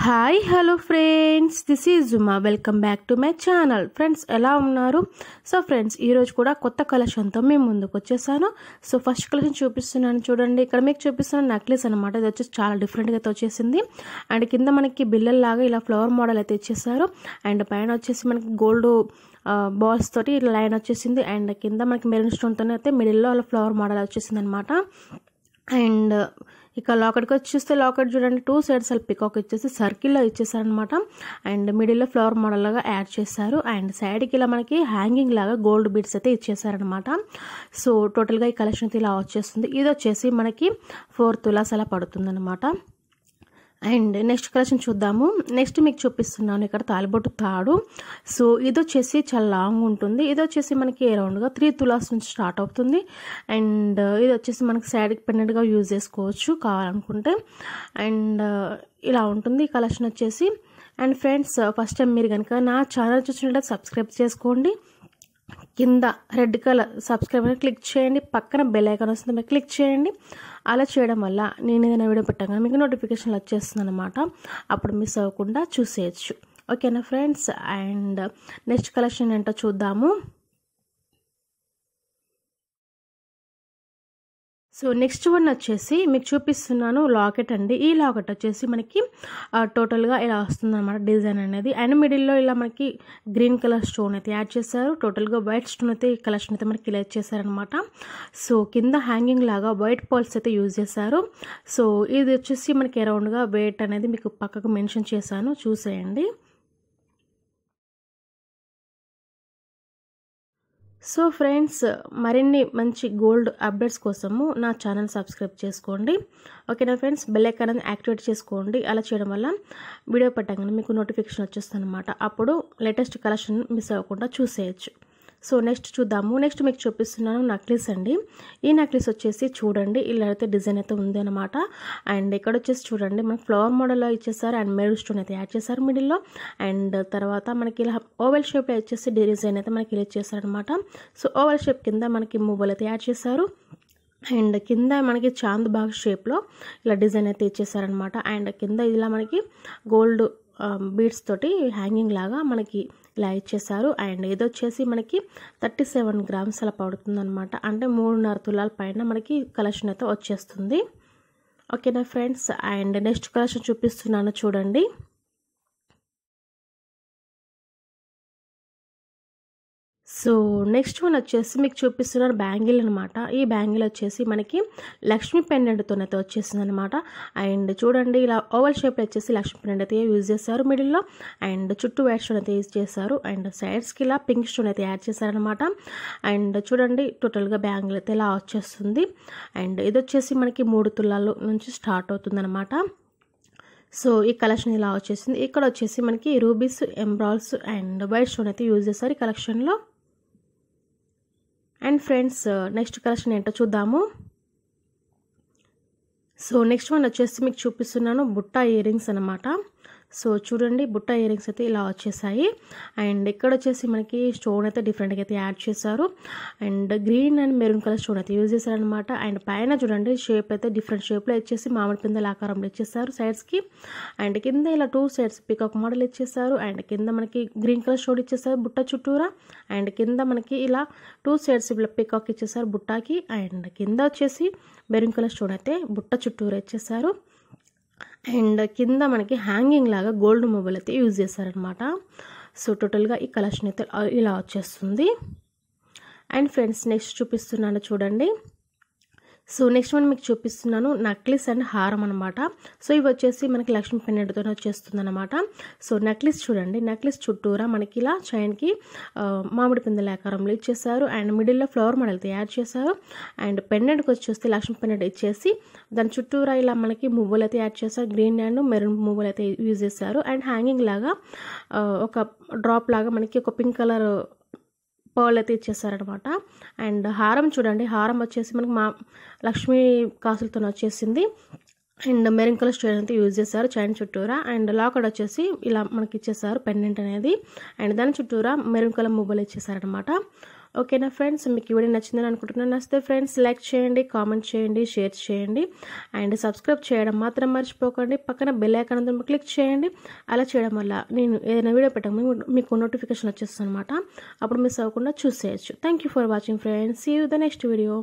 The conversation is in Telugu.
hi hello friends this is Juma welcome back to my channel friends ఎలా ఉన్నారు సో ఫ్రెండ్స్ ఈరోజు కూడా కొత్త కలెక్షన్తో మేము ముందుకు వచ్చేసాను సో ఫస్ట్ కలెక్షన్ చూపిస్తున్నాను చూడండి ఇక్కడ మీకు చూపిస్తున్న నెక్లెస్ అనమాట ఇది వచ్చేసి చాలా డిఫరెంట్గా అయితే వచ్చేసింది అండ్ కింద మనకి బిల్లల్లాగా ఇలా ఫ్లవర్ మోడల్ అయితే ఇచ్చేసారు అండ్ పైన వచ్చేసి మనకి గోల్డ్ బాల్స్ తోటి ఇలా లైన్ వచ్చేసింది అండ్ కింద మనకి మెరూన్ స్టోన్తోనే అయితే మిడిల్లో అలా ఫ్లవర్ మోడల్ వచ్చేసింది అనమాట అండ్ ఇక లాకెట్కి వచ్చి చూస్తే లాకెట్ చూడండి టూ సైడ్స్ అలా పికాక్ ఇచ్చేసి సర్కిల్లో ఇచ్చేసారనమాట అండ్ మిడిల్లో ఫ్లవర్ మోడల్లాగా యాడ్ చేశారు అండ్ సైడ్కి ఇలా మనకి హ్యాంగింగ్ లాగా గోల్డ్ బీడ్స్ అయితే ఇచ్చేసారనమాట సో టోటల్గా ఈ కలెక్షన్ అయితే ఇలా వచ్చేస్తుంది ఇది వచ్చేసి మనకి ఫోర్ తులాస్ అలా పడుతుందన్నమాట అండ్ నెక్స్ట్ కలెక్షన్ చూద్దాము నెక్స్ట్ మీకు చూపిస్తున్నాను ఇక్కడ తాలిబొట్టు తాడు సో ఇది వచ్చేసి చాలా లాంగ్ ఉంటుంది ఇది వచ్చేసి మనకి అరౌండ్గా త్రీ తులాస్ నుంచి స్టార్ట్ అవుతుంది అండ్ uh, ఇది వచ్చేసి మనకి సైడ్ పెన్నెడ్గా యూజ్ చేసుకోవచ్చు కావాలనుకుంటే అండ్ uh, ఇలా ఉంటుంది కలెక్షన్ వచ్చేసి and friends first uh, time మీరు కనుక నా ఛానల్ చూసినట్లయితే సబ్స్క్రైబ్ చేసుకోండి కింద రెడ్ కలర్ సబ్స్క్రైబ్ అని క్లిక్ చేయండి పక్కన బెల్ ఐకాన్ వస్తుంది మీరు క్లిక్ చేయండి అలా చేయడం వల్ల నేను ఏదైనా వీడియో పెట్టగానే మీకు నోటిఫికేషన్లు వచ్చేస్తుంది అనమాట అప్పుడు మిస్ అవ్వకుండా చూసేయచ్చు ఓకేనా ఫ్రెండ్స్ అండ్ నెక్స్ట్ కలెక్షన్ ఏంటో చూద్దాము సో నెక్స్ట్ వన్ వచ్చేసి మీకు చూపిస్తున్నాను లాకెట్ అండి ఈ లాకెట్ వచ్చేసి మనకి టోటల్గా ఇలా వస్తుందన్నమాట డిజైన్ అనేది అండ్ మిడిల్లో ఇలా మనకి గ్రీన్ కలర్ స్టోన్ అయితే యాడ్ చేశారు టోటల్గా వైట్ స్టోన్ అయితే ఈ కలెక్షన్ అయితే మనకి ఇలా చేశారనమాట సో కింద హ్యాంగింగ్ లాగా వైట్ పాల్స్ అయితే యూజ్ చేశారు సో ఇది వచ్చేసి మనకి అరౌండ్గా వెయిట్ అనేది మీకు పక్కకు మెన్షన్ చేశాను చూసేయండి సో ఫ్రెండ్స్ మరిన్ని మంచి గోల్డ్ అప్డేట్స్ కోసము నా ఛానల్ సబ్స్క్రైబ్ చేసుకోండి ఓకేనా ఫ్రెండ్స్ బెల్ ఐకాన్ అనేది యాక్టివేట్ చేసుకోండి అలా చేయడం వల్ల వీడియో పెట్టగానే మీకు నోటిఫికేషన్ వచ్చేస్తుంది అనమాట అప్పుడు లేటెస్ట్ కలెక్షన్ మిస్ అవ్వకుండా చూసేయచ్చు సో నెక్స్ట్ చూద్దాము నెక్స్ట్ మీకు చూపిస్తున్నాను నెక్లెస్ అండి ఈ నెక్లెస్ వచ్చేసి చూడండి ఇలా అయితే డిజైన్ అయితే ఉంది అనమాట అండ్ ఇక్కడ వచ్చేసి చూడండి మనకి ఫ్లవర్ మోడల్లో ఇచ్చేసారు అండ్ మెరుగు స్టోన్ అయితే యాడ్ చేశారు మిడిల్లో అండ్ తర్వాత మనకి ఇలా ఓవెల్ షేప్లో ఇచ్చేసి డిజైన్ అయితే మనకి ఇలా ఇచ్చేసారనమాట సో ఓవెల్ షేప్ కింద మనకి మూవల్ అయితే యాడ్ చేశారు అండ్ కింద మనకి చాంద్ బాగ్ షేప్లో ఇలా డిజైన్ అయితే ఇచ్చేసారనమాట అండ్ కింద ఇలా మనకి గోల్డ్ బీడ్స్ తోటి హ్యాంగింగ్ లాగా మనకి ఇలా ఇచ్చేసారు అండ్ ఇది వచ్చేసి మనకి థర్టీ సెవెన్ గ్రామ్స్ అలా పడుతుందనమాట అంటే మూడున్నర తులాల పైన మనకి కలెక్షన్ అయితే వచ్చేస్తుంది ఓకేనా ఫ్రెండ్స్ అండ్ నెక్స్ట్ కలెక్షన్ చూపిస్తున్నాను చూడండి సో నెక్స్ట్ వన్ వచ్చేసి మీకు చూపిస్తున్నారు బ్యాంగిల్ అనమాట ఈ బ్యాంగిల్ వచ్చేసి మనకి లక్ష్మీ పెండెంట్తోనైతే వచ్చేసింది అనమాట అండ్ చూడండి ఇలా ఓవల్ షేప్లో వచ్చేసి లక్ష్మీ పెండెంట్ అయితే యూజ్ చేశారు మిడిల్లో అండ్ చుట్టూ వైట్ స్టోన్ అయితే యూజ్ చేశారు అండ్ సైడ్స్కి ఇలా పింక్ స్టోన్ అయితే యాడ్ చేశారనమాట అండ్ చూడండి టోటల్గా బ్యాంగిల్ అయితే ఇలా వచ్చేస్తుంది అండ్ ఇది వచ్చేసి మనకి మూడు తులాల నుంచి స్టార్ట్ అవుతుందన్నమాట సో ఈ కలెక్షన్ ఇలా వచ్చేసింది ఇక్కడ వచ్చేసి మనకి రూబీస్ ఎంబ్రాయిల్స్ అండ్ వైట్ స్టోన్ అయితే యూజ్ చేస్తారు ఈ కలెక్షన్లో and friends next uh, collection ఏంటో చూద్దాము సో నెక్స్ట్ వన్ వచ్చేసి మీకు చూపిస్తున్నాను బుట్టా ఇయర్ రింగ్స్ అనమాట సో చూడండి బుట్ట ఇయరింగ్స్ అయితే ఇలా వచ్చేసాయి అండ్ ఇక్కడ వచ్చేసి మనకి స్టోన్ అయితే డిఫరెంట్గా అయితే యాడ్ చేశారు and green and maroon colour stone అయితే యూజ్ చేశారనమాట అండ్ పైన చూడండి షేప్ అయితే డిఫరెంట్ షేప్లో ఇచ్చేసి మామిడి పిందెల ఆకారంలో ఇచ్చేసారు సైడ్స్కి అండ్ కింద ఇలా టూ సైడ్స్ పికాక్ మోడల్ ఇచ్చేసారు అండ్ కింద మనకి గ్రీన్ కలర్ స్టోన్ ఇచ్చేసారు బుట్ట చుట్టూరా అండ్ కింద మనకి ఇలా టూ సైడ్స్ ఇలా పికాక్ ఇచ్చేసారు బుట్టాకి అండ్ కింద వచ్చేసి మెరూన్ కలర్ స్టోన్ అయితే బుట్ట చుట్టూరా ఇచ్చేసారు అండ్ కింద మనకి హ్యాంగింగ్ లాగా గోల్డ్ మొబైల్ అయితే యూజ్ చేశారనమాట సో టోటల్గా ఈ కలెక్షన్ అయితే ఇలా వచ్చేస్తుంది అండ్ ఫ్రెండ్స్ నెక్స్ట్ చూపిస్తున్నాను చూడండి సో నెక్స్ట్ వన్ మీకు చూపిస్తున్నాను నక్లెస్ అండ్ హారం అనమాట సో ఇవి వచ్చేసి మనకి లక్ష్మీ పెన్నెడ్తో వచ్చేస్తుంది అనమాట సో నెక్లెస్ చూడండి నెక్లెస్ చుట్టూరా మనకి ఇలా చైన్కి మామిడి పిందెల ఆకారంలో ఇచ్చేసారు అండ్ మిడిల్లో ఫ్లవర్ మోడల్ తయారు చేశారు అండ్ పెన్నెడ్కి వచ్చేస్తే లక్ష్మీ పెన్నెడ్ ఇచ్చేసి దాని చుట్టూరా ఇలా మనకి మువ్వులు అయితే యాడ్ చేశారు గ్రీన్ అండ్ మెరూన్ మువ్వులు అయితే యూజ్ చేశారు అండ్ హ్యాంగింగ్ లాగా ఒక డ్రాప్ లాగా మనకి ఒక పింక్ కలర్ పర్ల్ అయితే ఇచ్చేసారనమాట అండ్ హారం చూడండి హారం వచ్చేసి మనకి మా లక్ష్మీ కాసులతో వచ్చేసింది అండ్ మెరూన్ కలర్ స్టోన్ అయితే యూజ్ చేశారు చైన్ చుట్టూరా అండ్ లాకెట్ వచ్చేసి ఇలా మనకి ఇచ్చేసారు పెండెంట్ అనేది అండ్ దాని చుట్టూరా మెరూన్ కలర్ మొబైల్ ఇచ్చేసారనమాట ఓకేనా ఫ్రెండ్స్ మీకు ఈ వీడియో నచ్చిందని అనుకుంటున్నాను నచ్చితే ఫ్రెండ్స్ లైక్ చేయండి కామెంట్ చేయండి షేర్ చేయండి అండ్ సబ్స్క్రైబ్ చేయడం మాత్రం మర్చిపోకండి పక్కన బెల్ ఐకాన్ అందరూ క్లిక్ చేయండి అలా చేయడం వల్ల నేను ఏదైనా వీడియో పెట్టక మీకు నోటిఫికేషన్ వచ్చేస్తుంది అనమాట అప్పుడు మిస్ అవ్వకుండా చూసేయచ్చు thank you for watching friends see you the next video